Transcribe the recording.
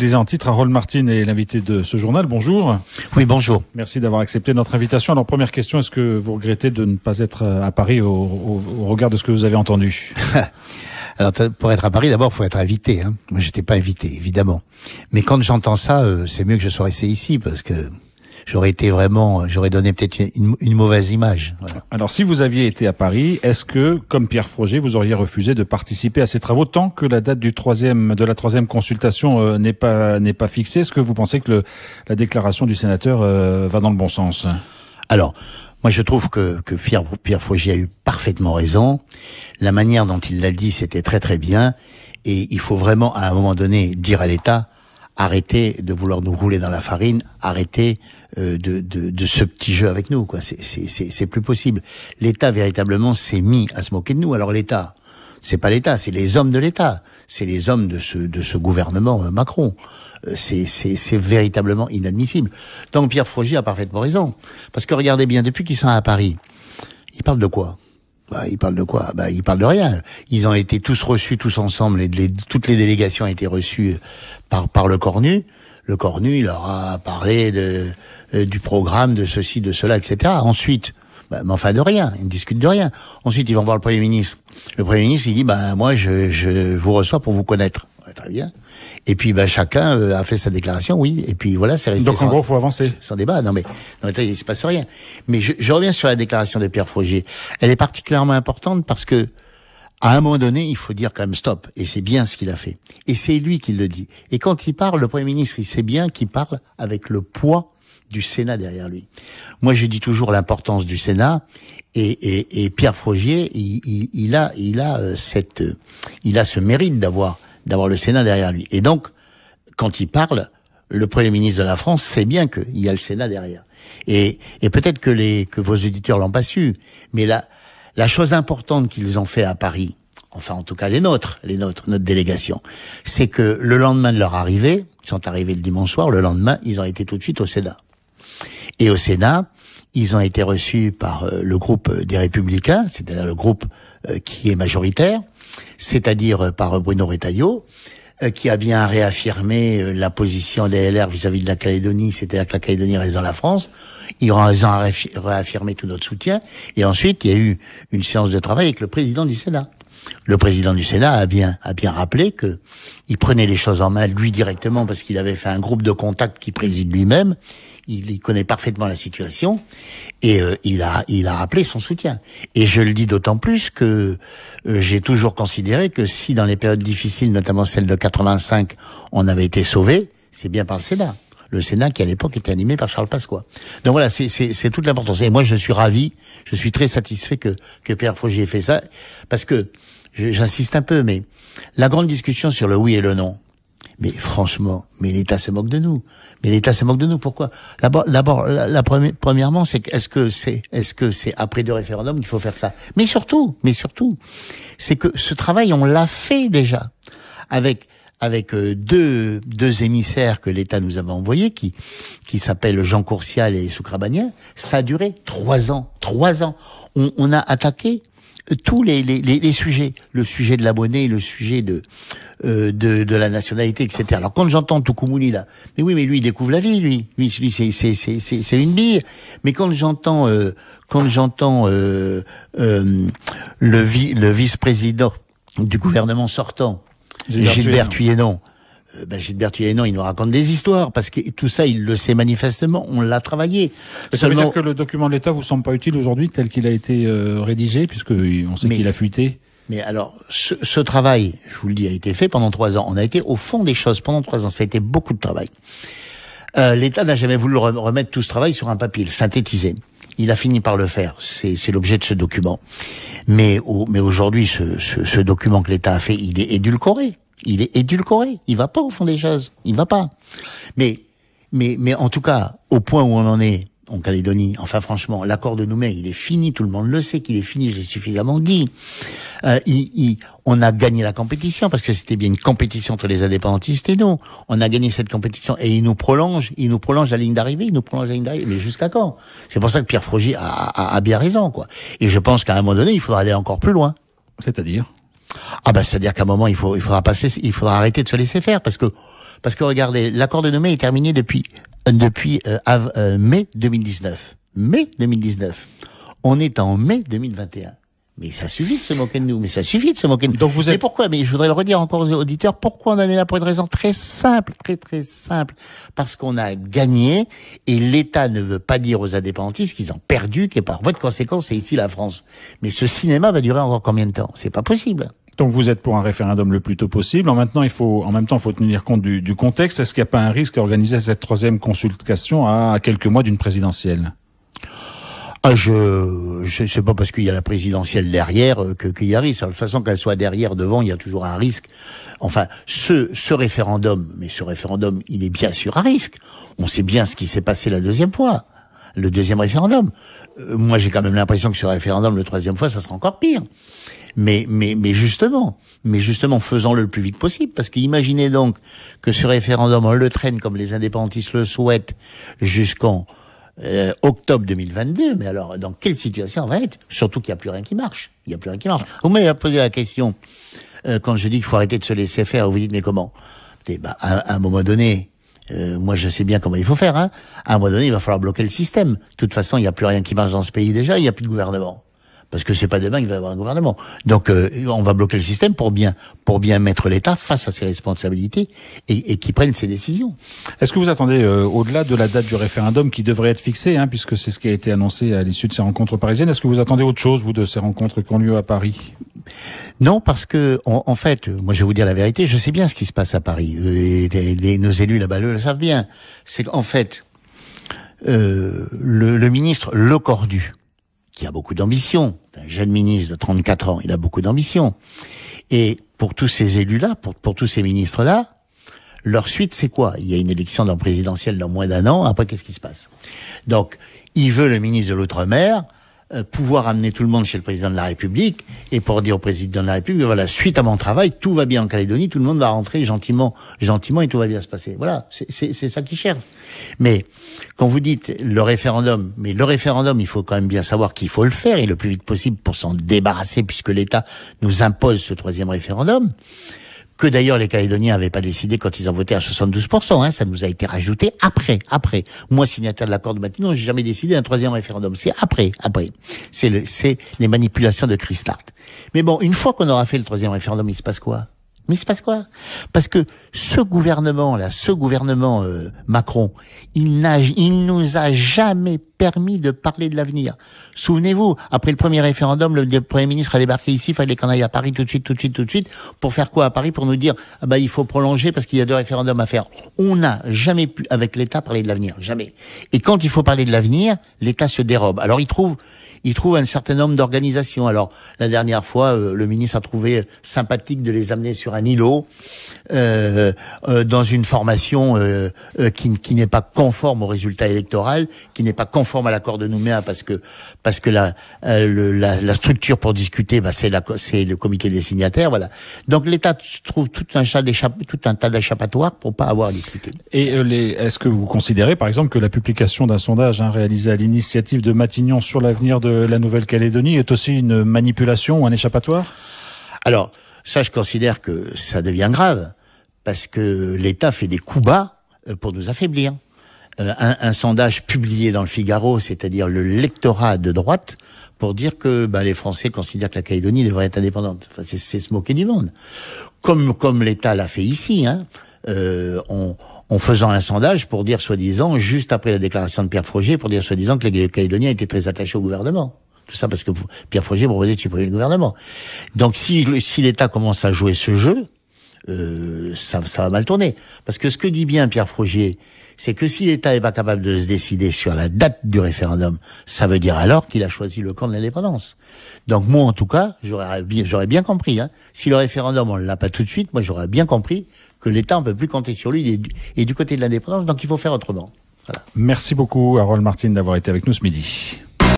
le disait en titre, Harold Martin est l'invité de ce journal. Bonjour. Oui, bonjour. Merci d'avoir accepté notre invitation. Alors, première question, est-ce que vous regrettez de ne pas être euh, à Paris au, regard de ce que vous avez entendu Alors, pour être à Paris, d'abord, faut être invité. Hein. Moi, j'étais pas invité, évidemment. Mais quand j'entends ça, euh, c'est mieux que je sois resté ici, parce que j'aurais été vraiment, j'aurais donné peut-être une, mauvaise image. Alors, si vous aviez été à Paris, est-ce que, comme Pierre Froger, vous auriez refusé de participer à ces travaux tant que la date du troisième, de la troisième consultation euh, n'est pas n'est pas fixée Est-ce que vous pensez que le, la déclaration du sénateur euh, va dans le bon sens Alors. Moi, je trouve que, que Pierre, Pierre a eu parfaitement raison. La manière dont il l'a dit, c'était très très bien. Et il faut vraiment, à un moment donné, dire à l'État, arrêtez de vouloir nous rouler dans la farine, arrêtez euh, de, de, de, ce petit jeu avec nous. quoi. C'est plus possible. L'État véritablement s'est mis à se moquer de nous. Alors l'État, c'est pas l'État, c'est les hommes de l'État, c'est les hommes de ce de ce gouvernement euh, Macron. Euh, c'est c'est c'est véritablement inadmissible. Donc Pierre Frogier a parfaitement raison, parce que regardez bien, depuis qu'ils sont à Paris, ils parlent de quoi bah, ils parlent de quoi Bah, ils parlent de rien. Ils ont été tous reçus tous ensemble, et toutes les délégations ont été reçues par par le cornu le cornu, il aura parlé de, euh, du programme, de ceci, de cela, etc. Ensuite, bah, enfin de rien, ils ne discutent de rien. Ensuite, ils vont voir le Premier ministre. Le Premier ministre, il dit, bah, moi, je, je vous reçois pour vous connaître. très bien. Et puis, ben chacun euh, a fait sa déclaration, oui. Et puis voilà, c'est resté. Donc en gros, faut avancer. Sans débat. Non mais, non mais il se passe rien. Mais je, reviens sur la déclaration de Pierre Frogier. Elle est particulièrement importante parce que à un moment donné, il faut dire quand même stop. Et c'est bien ce qu'il a fait. Et c'est lui qui le dit. Et quand il parle, le Premier ministre, il sait bien qu'il parle avec le poids du Sénat derrière lui. Moi, je dis toujours l'importance du Sénat. Et, et, et Pierre Frogier, il, il, il, a, il a euh, cette, euh, il a ce mérite d'avoir, d'avoir le Sénat derrière lui. Et donc, quand il parle, le Premier ministre de la France sait bien qu'il y a le Sénat derrière. Et, et peut-être que les, que vos auditeurs l'ont pas su, mais là, la chose importante qu'ils ont fait à Paris, enfin en tout cas les nôtres, les nôtres, notre délégation, c'est que le lendemain de leur arrivée, ils sont arrivés le dimanche soir, le lendemain, ils ont été tout de suite au Sénat. Et au Sénat, ils ont été reçus par euh, le groupe euh, des Républicains, c'est-à-dire le groupe euh, qui est majoritaire, c'est-à-dire par Bruno Retailleau, euh, qui a bien réaffirmé euh, la position des LR vis-à-vis de la Calédonie, c'est-à-dire que la Calédonie reste dans la France. Ils ont réaffirmé tout notre soutien. Et ensuite, il y a eu une séance de travail avec le président du Sénat le président du Sénat a bien, a bien rappelé que il prenait les choses en main lui directement parce qu'il avait fait un groupe de contact qui préside lui-même. Il, il, connaît parfaitement la situation et euh, il a, il a rappelé son soutien. Et je le dis d'autant plus que euh, j'ai toujours considéré que si dans les périodes difficiles, notamment celle de 85, on avait été sauvé, c'est bien par le Sénat le Sénat qui à l'époque était animé par Charles Pasqua. Donc voilà, c'est toute l'importance. Et moi, je suis ravi, je suis très satisfait que, Pierre faugier ait fait ça, parce que, j'insiste un peu, mais la grande discussion sur le oui et le non, mais franchement, mais l'État se moque de nous. Mais l'État se moque de nous. Pourquoi D'abord, la, première premièrement, c'est est-ce que c'est est-ce que c'est après deux référendums qu'il faut faire ça Mais surtout, mais surtout, c'est que ce travail on l'a fait déjà avec avec euh, deux, deux émissaires que l'État nous avait envoyés, qui, qui s'appellent Jean Courcial et Soukrabanien. Ça a duré trois ans. Trois ans. On, a attaqué euh, tous les, les, les, sujets, le sujet de l'abonné, le sujet de, euh, de, la nationalité, etc. Alors quand j'entends Tukumuni là, mais oui, mais lui il découvre la vie, lui, lui, c'est une bille. Mais quand j'entends quand j'entends le le vice-président du gouvernement sortant Gilbert, Gilbert euh, Ben Gilbert non il nous raconte des histoires parce que tout ça, il le sait manifestement. On l'a travaillé. ça Seulement... veut dire que le document de l'État vous semble pas utile aujourd'hui tel qu'il a été euh, rédigé, puisque on sait qu'il a fuité. Mais alors, ce, travail, je vous le dis, a été fait pendant trois ans. On a été au fond des choses pendant trois ans. Ça a été beaucoup de travail. Euh, L'État n'a jamais voulu remettre tout ce travail sur un papier, le synthétiser il a fini par le faire. C'est l'objet de ce document. Mais, aujourd'hui, ce, document que l'État a fait, il est édulcoré. Il est édulcoré. Il va pas au fond des choses. Il va pas. mais en tout cas, au point où on en est, en Calédonie. Enfin, franchement, l'accord de Nouméa, il est fini. Tout le monde le sait qu'il est fini. J'ai suffisamment dit. Euh, on a gagné la compétition parce que c'était bien une compétition entre les indépendantistes et nous. On a gagné cette compétition et il nous prolonge, il nous prolonge la ligne d'arrivée, il nous prolonge la ligne d'arrivée. Mais jusqu'à quand C'est pour ça que Pierre Frogy a, a, bien raison, quoi. Et je pense qu'à un moment donné, il faudra aller encore plus loin. C'est-à-dire ah bah c'est-à-dire qu'à un moment il faut il faudra passer il faudra arrêter de se laisser faire parce que parce que regardez l'accord de Nouméa est terminé depuis depuis euh, euh mai 2019. Mai 2019. On est en mai 2021. Mais ça suffit de se moquer de nous, mais ça suffit de se moquer de nous. Donc vous Mais pourquoi Mais je voudrais le redire encore aux auditeurs, pourquoi on en est là Pour une raison très simple, très très simple. Parce qu'on a gagné, et l'État ne veut pas dire aux indépendantistes qu'ils ont perdu, qu'est par voie de conséquence, c'est ici la France. Mais ce cinéma va durer encore combien de temps C'est pas possible. Donc vous êtes pour un référendum le plus tôt possible. En, maintenant, il faut, en même temps, il faut tenir compte du, du contexte. Est-ce qu'il n'y a pas un risque organiser cette troisième consultation à, quelques mois d'une présidentielle ah, je, je sais pas parce qu'il y a la présidentielle derrière euh, que qu'il y a risque. de toute façon, qu'elle soit derrière, devant, il y a toujours un risque. Enfin, ce, ce référendum, mais ce référendum, il est bien sûr un risque. On sait bien ce qui s'est passé la deuxième fois, le deuxième référendum. Euh, moi, j'ai quand même l'impression que ce référendum, le troisième fois, ça sera encore pire. Mais, mais, justement, mais justement, faisons-le le plus vite possible, parce qu'imaginez donc que ce référendum, on le traîne comme les indépendantistes le souhaitent jusqu'en euh, octobre 2022, mais alors dans quelle situation on va être Surtout qu'il n'y a plus rien qui marche. Il n'y a plus rien qui marche. Vous m'avez posé la question euh, quand je dis qu'il faut arrêter de se laisser faire. Vous dites mais comment eh ben, à, un moment donné, euh, moi je sais bien comment il faut faire. Hein à un moment donné, il va falloir bloquer le système. De toute façon, il n'y a plus rien qui marche dans ce pays déjà. Il n'y a plus de gouvernement parce que c'est pas demain qu'il va y avoir un gouvernement. Donc euh, on va bloquer le système pour bien pour bien mettre l'État face à ses responsabilités et, et qu'il prenne ses décisions. Est-ce que vous attendez euh, au-delà de la date du référendum qui devrait être fixée, hein, puisque c'est ce qui a été annoncé à l'issue de ces rencontres parisiennes, est-ce que vous attendez autre chose vous de ces rencontres qui ont lieu à Paris Non, parce que en, fait, moi je vais vous dire la vérité, je sais bien ce qui se passe à Paris. Euh, et, nos élus là-bas le savent bien. C'est en fait euh, le, le ministre Le Cordu qui a beaucoup d'ambition, un jeune ministre de 34 ans, il a beaucoup d'ambition. Et pour tous ces élus-là, pour, pour tous ces ministres-là, leur suite, c'est quoi Il y a une élection dans présidentielle dans moins d'un an. Après, qu'est-ce qui se passe Donc, il veut le ministre de l'Outre-mer euh, pouvoir amener tout le monde chez le président de la République et pour dire au président de la République voilà suite à mon travail tout va bien en Calédonie tout le monde va rentrer gentiment gentiment et tout va bien se passer voilà c'est ça qui cherche mais quand vous dites le référendum mais le référendum il faut quand même bien savoir qu'il faut le faire et le plus vite possible pour s'en débarrasser puisque l'État nous impose ce troisième référendum que d'ailleurs les Calédoniens n'avaient pas décidé quand ils ont voté à 72%. Hein. ça nous a été rajouté après, après. Moi, signataire de l'accord de Matignon, j'ai jamais décidé d'un troisième référendum. C'est après, après. C'est le, les manipulations de Chris Lart. Mais bon, une fois qu'on aura fait le troisième référendum, il se passe quoi mais se passe quoi Parce que ce gouvernement là, ce gouvernement euh, Macron, il n'a, il nous a jamais permis de parler de l'avenir. Souvenez-vous, après le premier référendum, le Premier ministre a débarqué ici, il fallait qu'on aille à Paris tout de suite, tout de suite, tout de suite, pour faire quoi à Paris Pour nous dire, ah bah, il faut prolonger parce qu'il y a deux référendums à faire. On n'a jamais pu, avec l'État, parler de l'avenir, jamais. Et quand il faut parler de l'avenir, l'État se dérobe. Alors il trouve, il trouve un certain nombre d'organisations. Alors la dernière fois, euh, le ministre a trouvé sympathique de les amener sur un îlot, euh, euh dans une formation euh, euh, qui, qui n'est pas conforme au résultat électoral, qui n'est pas conforme conforme à l'accord de Nouméa parce que parce que la euh, la, structure pour discuter, bah, c'est la c'est le comité des signataires, voilà. Donc l'État trouve tout un tas tout un tas d'échappatoires pour pas avoir à discuter. Et euh, est-ce que vous considérez par exemple que la publication d'un sondage hein, réalisé à l'initiative de Matignon sur l'avenir de la Nouvelle-Calédonie est aussi une manipulation ou un échappatoire Alors ça, je considère que ça devient grave parce que l'État fait des coups bas euh, pour nous affaiblir. Euh, un, sondage publié dans le Figaro, c'est-à-dire le lectorat de droite, pour dire que ben, les Français considèrent que la Calédonie devrait être indépendante. Enfin, c'est se moquer du monde. Comme, comme l'État l'a fait ici, hein, euh, en faisant un sondage pour dire soi-disant, juste après la déclaration de Pierre Froger, pour dire soi-disant que les Calédoniens étaient très attachés au gouvernement. Tout ça parce que Pierre Froger proposait de supprimer le gouvernement. Donc si, si l'État commence à jouer ce jeu, euh, ça, va mal tourner. Parce que ce que dit bien Pierre Frogier, c'est que si l'État n'est pas capable de se décider sur la date du référendum, ça veut dire alors qu'il a choisi le camp de l'indépendance. Donc moi, en tout cas, j'aurais bien, compris. Hein. Si le référendum, on l'a pas tout de suite, moi j'aurais bien compris que l'État, on peut plus compter sur lui, il du, côté de l'indépendance, donc il faut faire autrement. Merci beaucoup, Harold Martin, d'avoir été avec nous ce midi.